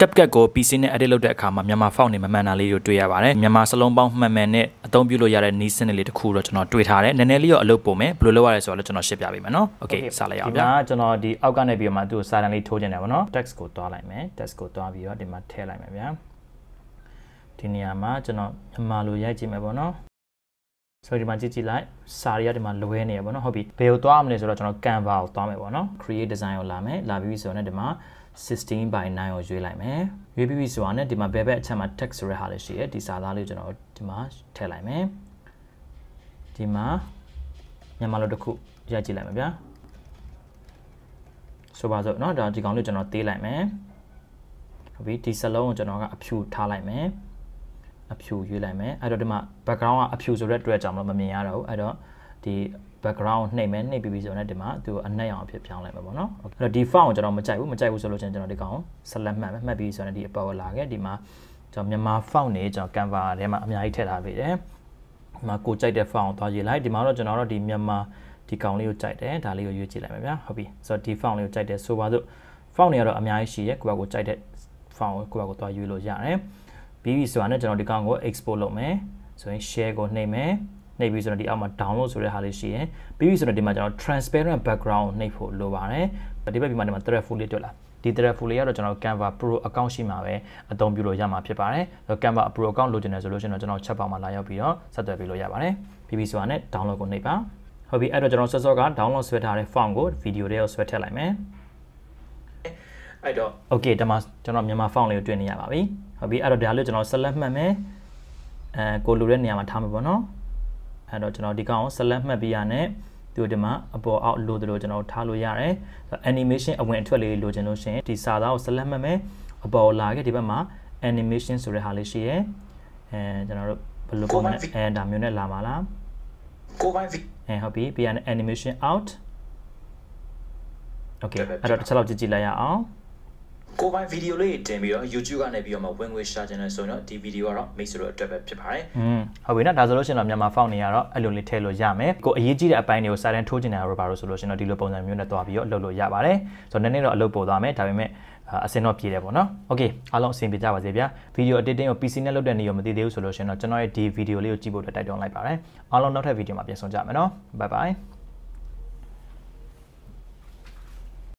CapCut ကို PC နဲ့ edit လုပ်တဲ့အခါမှာမြန်မာ font တွေမမှန်တာလေးတွေတွေ့ရပါတယ်။မြန်မာစလုံးပေါင်းမှန်မှန်နဲ့အသုံးပြုလို့ရတဲ့နည်းစနစ်လေးတစ်ခုတော့ကျွန်တော်တွေ့ထားတယ်။နည်းနည်းလေးတော့အလုပ်ပုံမယ်ဘယ်လိုလုပ်ရလဲဆိုတော့လည်းကျွန်တော်ရှင်းပြပေးမယ်နော်။ Okay စလိုက်အောင်ဗျာ။ဒီမှာကျွန်တော်ဒီအောက်ကနေပြီးတော့မှသူ့စာတန်လေးထိုးခြင်းတယ်ဗောနော်။ text ကိုတွားလိုက်မယ်။ text ကိုတွားပြီးတော့ဒီမှာထည့်လိုက်မယ်ဗျာ။ဒီနေရာမှာကျွန်တော်မြန်မာလိုရိုက်ကြည့်မယ်ဗောနော်။ဆိုဒီမှာကြည့်ကြည့်လိုက်စာရီကဒီမှာလွဲနေရပါတော့ဟုတ်ပြီဘယ်ကိုသွားမလဲဆိုတော့ကျွန်တော် Canva ကိုသွားမယ်ပေါ့နော် create design ကိုလာမယ်လာပြီးဆိုတော့ဒီမှာ16 by 9ကိုရွေးလိုက်မယ်ရွေးပြီးပြီဆိုတာနဲ့ဒီမှာဘယ်ဘက်အချက်မှာ text ဆိုတဲ့ဟာလေးရှိရဲ့ဒီစာသားလေးကျွန်တော်ဒီမှာထည့်လိုက်မယ်ဒီမှာမြန်မာလိုတစ်ခုရိုက်ကြည့်လိုက်မယ်ဗျာဆိုပါစို့เนาะဒါဒီကောင်လေးကျွန်တော်သေးလိုက်မယ်ဟုတ်ပြီဒီစလုံးကိုကျွန်တော်ကအဖြူထားလိုက်မယ်အဖြူရွေးလိုက်မယ်အဲ့တော့ဒီမှာ background ကအဖြူဆိုတဲ့အတွက်ကြောင့်မမြင်ရတော့ဘူးအဲ့တော့ဒီ background နှိပ်မယ်နှိပ်ပြီးပြီဆိုတော့ဒီမှာသူအနက်ရောင်အဖြစ်ပြောင်းလိုက်မှာပေါ့နော်အဲ့တော့ဒီ font ကိုကျွန်တော်မကြိုက်ဘူးမကြိုက်ဘူးဆိုလို့ကျွန်တော်ဒီကောင် select မှတ်မယ်မှတ်ပြီးဆိုတော့ဒီအပေါ်လာခဲ့ဒီမှာကျွန်တော်မြန်မာ font နေကျွန်တော် canva ထဲမှာအများကြီးထည့်ထားပေးတယ်ဒီမှာကိုကြိုက်တဲ့ font ကိုသွားရေးလိုက်ဒီမှာတော့ကျွန်တော်တို့ဒီမြန်မာဒီကောင်လေးကိုကြိုက်တယ်ဒါလေးကိုရွေးကြည့်လိုက်ပါဗျာဟုတ်ပြီဆိုတော့ဒီ font လေးကိုကြိုက်တယ်ဆိုပါစို့ font တွေကတော့အများကြီးရှိရဲ့ကိုယ့်ဘာကိုကြိုက်တဲ့ font ကိုကိုယ့်ဘာကိုသွားရွေးလို့ရတယ်ပြီးပြီဆိုတာနဲ့ကျွန်တော်ဒီကောင်ကို export လုပ်မယ်ဆိုရင် share ကိုနှိပ်မယ်နှိပ်ပြီးဆိုတော့ဒီအောက်မှာ download ဆိုတဲ့ဟာလေးရှိရင်ပြီးပြီဆိုတော့ဒီမှာကျွန်တော် transparent background နှိပ်ဖို့လိုပါတယ်ဒီဘက်ဒီမှာဒီမှာ threadful လေးတွေ့လားဒီ threadful လေးကတော့ကျွန်တော် Canva Pro account ရှိမှာပဲအသုံးပြုလို့ရမှာဖြစ်ပါတယ်ဆိုတော့ Canva Pro account လိုချင်တယ်ဆိုလို့ရှိရင်တော့ကျွန်တော်ချက်ပေါက်မှာလာရောက်ပြီးတော့ဆက်သွယ်ပေးလို့ရပါတယ်ပြီးပြီဆိုတာနဲ့ download ကိုနှိပ်ပါဟုတ်ပြီအဲ့တော့ကျွန်တော်ဆော့ဆော့က download ဆွဲထားတဲ့ form ကို video ထဲကိုဆွဲထည့်လိုက်မယ်အဲ့တော့ okay ဒီမှာကျွန်တော်မြန်မာ form လေးကိုတွေ့နေရပါပြီဟုတ်ပြီအဲ့တော့ဒါလေးကျွန်တော် select မှတ်မယ်အဲကိုလိုတဲ့နေရာမှာထားမှာပေါ့နော်အဲ့တော့ကျွန်တော်ဒီကောင်ကို select မှတ်ပြီးရနဲ့ဒီဒီမှာအပေါ်အောက်လို့တို့ကျွန်တော်ထားလို့ရတယ်ဆိုတော့ animation အဝင်အထွက်လေးလိုချင်လို့ရှင်ဒီစာသားကို select မှတ်မယ်အပေါ်လာခဲ့ဒီဘက်မှာ animation ဆိုတဲ့ဟာလေးရှိရယ်အဲကျွန်တော်တို့ဘယ်လိုပုံနဲ့အဲဒါမျိုးနဲ့လာပါလားကိုပိုင်းအဲဟုတ်ပြီပြီးရတဲ့ animation out okay အဲ့တော့တစ်ချက်လောက်ကြည့်ကြည့်လိုက်ရအောင်ကိုပိုင်ဗီဒီယိုလေးတင်ပြီးတော့ YouTube ကနေပြီးတော့မှဝင်ငွေရှာချင်တယ်ဆိုရင်တော့ဒီဗီဒီယိုကတော့မိတ်ဆွေတို့အတွက်ပဲဖြစ်ပါတယ်။อืมဟုတ်ပြီနော်ဒါဆိုလို့ရှိရင်တော့မြန်မာဖောက်နေရတော့အဲ့လိုလေးထည့်လို့ရမယ်။ကိုအရေးကြီးတဲ့အပိုင်းတွေကိုစာတန်းထိုးချင်တာရောဘာလို့ဆိုလို့ရှိရင်တော့ဒီလိုပုံစံမျိုးနဲ့တွားပြီးတော့အလုပ်လို့ရပါတယ်။ဆိုတော့နည်းနည်းတော့အလုပ်ပို့သွားမယ်ဒါပေမဲ့အစင်တော့ပြေတယ်ပေါ့နော်။ Okay အားလုံးအဆင်ပြေကြပါစေဗျာ။ဗီဒီယိုအတစ်တင်းကို PC နဲ့လုပ်တဲ့နေရာမသိသေးဘူးဆိုလို့ရှိရင်တော့ကျွန်တော်ရဲ့ဒီဗီဒီယိုလေးကိုကြည့်ဖို့အတွက်တိုက်တွန်းလိုက်ပါတယ်။အားလုံးနောက်ထပ်ဗီဒီယိုမှာပြန်ဆုံကြမယ်နော်။ Bye bye